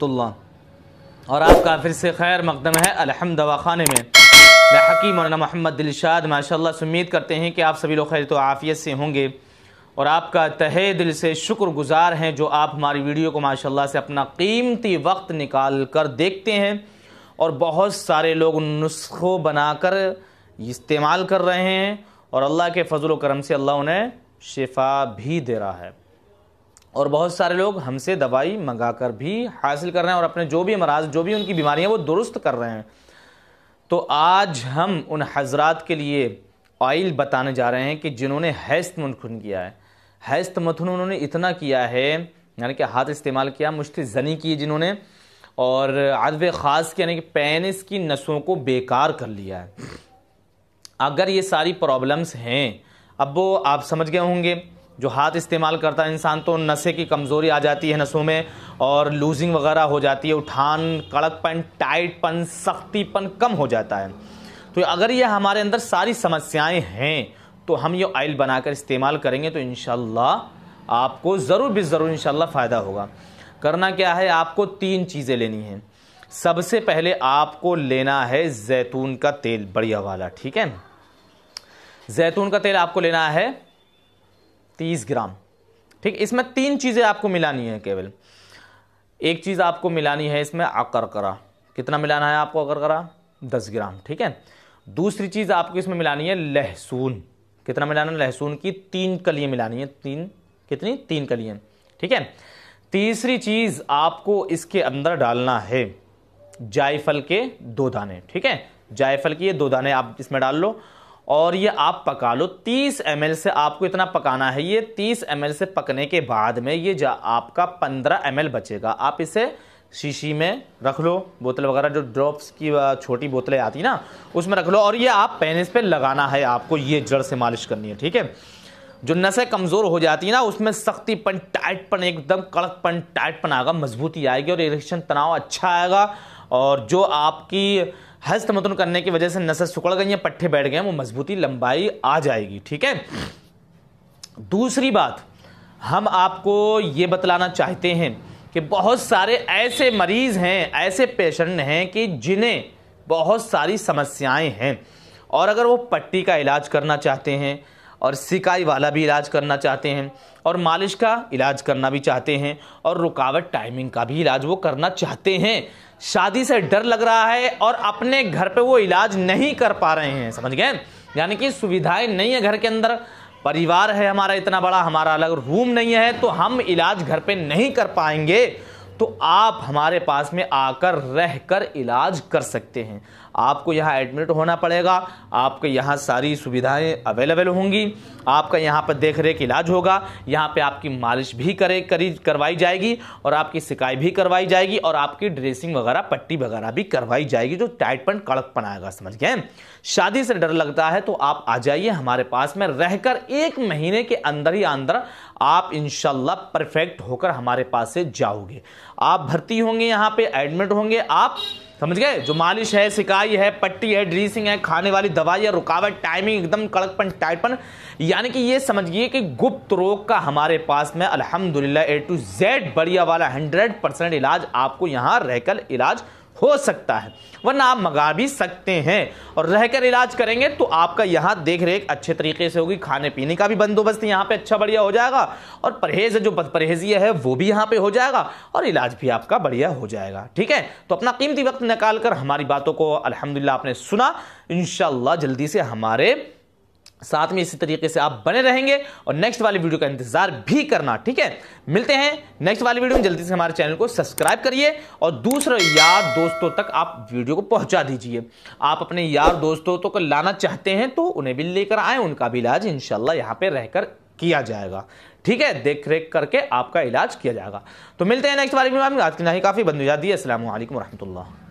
और आपका फिर से खैर मकदम है अलहमदवा ख़ाने में मैं हकीम मौलाना मोहम्मद दिलशाद माशाल्लाह से उम्मीद करते हैं कि आप सभी लोग खैर तो आफ़ियत से होंगे और आपका तहे दिल से शुक्रगुजार हैं जो आप हमारी वीडियो को माशाल्लाह से अपना कीमती वक्त निकाल कर देखते हैं और बहुत सारे लोग नुस्खों बनाकर इस्तेमाल कर रहे हैं और अल्लाह के फजल करम से अल्लाह उन्हें शिफा भी दे रहा है और बहुत सारे लोग हमसे दवाई मंगा कर भी हासिल कर रहे हैं और अपने जो भी मराज जो भी उनकी बीमारियाँ वो दुरुस्त कर रहे हैं तो आज हम उन हजरात के लिए ऑयल बताने जा रहे हैं कि जिन्होंने हैस्त मुनखुन किया है हैस्त मथुन उन्होंने इतना किया है यानी कि हाथ इस्तेमाल किया मुश्त जनी की जिन्होंने और अदब ख़ास के यानी कि पेनिस की नसों को बेकार कर लिया है अगर ये सारी प्रॉब्लम्स हैं अब वो आप समझ गए होंगे जो हाथ इस्तेमाल करता है इंसान तो नशे की कमज़ोरी आ जाती है नसों में और लूजिंग वगैरह हो जाती है उठान कड़कपन टाइटपन सख्तीपन कम हो जाता है तो अगर ये हमारे अंदर सारी समस्याएं हैं तो हम ये ऑयल बनाकर इस्तेमाल करेंगे तो इन आपको ज़रूर भी ज़रूर इन फ़ायदा होगा करना क्या है आपको तीन चीज़ें लेनी हैं सबसे पहले आपको लेना है जैतून का तेल बढ़िया वाला ठीक है जैतून का तेल आपको लेना है 30 ग्राम ठीक इसमें तीन चीज़ें आपको मिलानी है केवल एक चीज़ आपको मिलानी है इसमें अकरकरा कितना मिलाना है आपको अकरकरा दस ग्राम ठीक है दूसरी चीज़ आपको इसमें मिलानी है लहसुन कितना मिलाना है लहसुन की तीन कलियाँ मिलानी है तीन कितनी तीन कलियाँ ठीक है तीसरी चीज़ आपको इसके अंदर डालना है जायफल के दो दाने ठीक है जायफल के ये दो दाने आप इसमें डाल लो और ये आप पका लो 30 एम से आपको इतना पकाना है ये 30 एम से पकने के बाद में ये जा आपका 15 एम बचेगा आप इसे शीशी में रख लो बोतल वगैरह जो ड्रॉप्स की छोटी बोतलें आती ना उसमें रख लो और ये आप पेनिस पे लगाना है आपको ये जड़ से मालिश करनी है ठीक है जो नसें कमज़ोर हो जाती है ना उसमें सख्तीपन टाइटपन एकदम कड़कपन टाइटपन आएगा मजबूती आएगी और इरेक्शन तनाव अच्छा आएगा और जो आपकी हस्त मतन करने की वजह से नसें सुकड़ गई हैं पट्टे बैठ गए हैं वो मजबूती लंबाई आ जाएगी ठीक है दूसरी बात हम आपको ये बतलाना चाहते हैं कि बहुत सारे ऐसे मरीज़ हैं ऐसे पेशेंट हैं कि जिन्हें बहुत सारी समस्याएं हैं और अगर वो पट्टी का इलाज करना चाहते हैं और सिकाई वाला भी इलाज करना चाहते हैं और मालिश का इलाज करना भी चाहते हैं और रुकावट टाइमिंग का भी इलाज वो करना चाहते हैं शादी से डर लग रहा है और अपने घर पे वो इलाज नहीं कर पा रहे हैं समझ गए यानी कि सुविधाएं नहीं है घर के अंदर परिवार है हमारा इतना बड़ा हमारा अलग रूम नहीं है तो हम इलाज घर पे नहीं कर पाएंगे तो आप हमारे पास में आकर रह कर इलाज कर सकते हैं आपको यहाँ एडमिट होना पड़ेगा आपके यहाँ सारी सुविधाएं अवेलेबल होंगी आपका यहाँ पर देख रेख इलाज होगा यहाँ पे आपकी मालिश भी करे करी करवाई जाएगी और आपकी सिकाई भी करवाई जाएगी और आपकी ड्रेसिंग वगैरह पट्टी वगैरह भी करवाई जाएगी जो टाइटपन कड़कपन आएगा समझ गए शादी से डर लगता है तो आप आ जाइए हमारे पास में रहकर एक महीने के अंदर ही अंदर आप इनशाला परफेक्ट होकर हमारे पास से जाओगे आप भर्ती होंगे यहाँ पे एडमिट होंगे आप समझ गए जो मालिश है सिकाई है पट्टी है ड्रेसिंग है खाने वाली दवाई है रुकावट टाइमिंग एकदम कड़कपन टाइटपन यानी कि ये समझिए कि गुप्त रोग का हमारे पास में अल्हम्दुलिल्लाह ए टू जेड बढ़िया वाला हंड्रेड परसेंट इलाज आपको यहाँ रहकर इलाज हो सकता है वरना आप मंगा भी सकते हैं और रहकर इलाज करेंगे तो आपका यहाँ देख रेख अच्छे तरीके से होगी खाने पीने का भी बंदोबस्त यहाँ पे अच्छा बढ़िया हो जाएगा और परहेज जो परहेजी है वो भी यहाँ पे हो जाएगा और इलाज भी आपका बढ़िया हो जाएगा ठीक है तो अपना कीमती वक्त निकाल कर हमारी बातों को अलहमदिल्ला आपने सुना इन जल्दी से हमारे साथ में इसी तरीके से आप बने रहेंगे और नेक्स्ट वाली वीडियो का इंतजार भी करना ठीक है मिलते हैं नेक्स्ट वाली वीडियो में जल्दी से हमारे चैनल को सब्सक्राइब करिए और दूसरे यार दोस्तों तक आप वीडियो को पहुंचा दीजिए आप अपने यार दोस्तों तो को लाना चाहते हैं तो उन्हें भी लेकर आए उनका भी इलाज इनशाला यहाँ पर रहकर किया जाएगा ठीक है देख रेख करके आपका इलाज किया जाएगा तो मिलते हैं नेक्स्ट वाली वीडियो में आज की नहीं काफ़ी बंद हो जाती है असल वरहमल्ला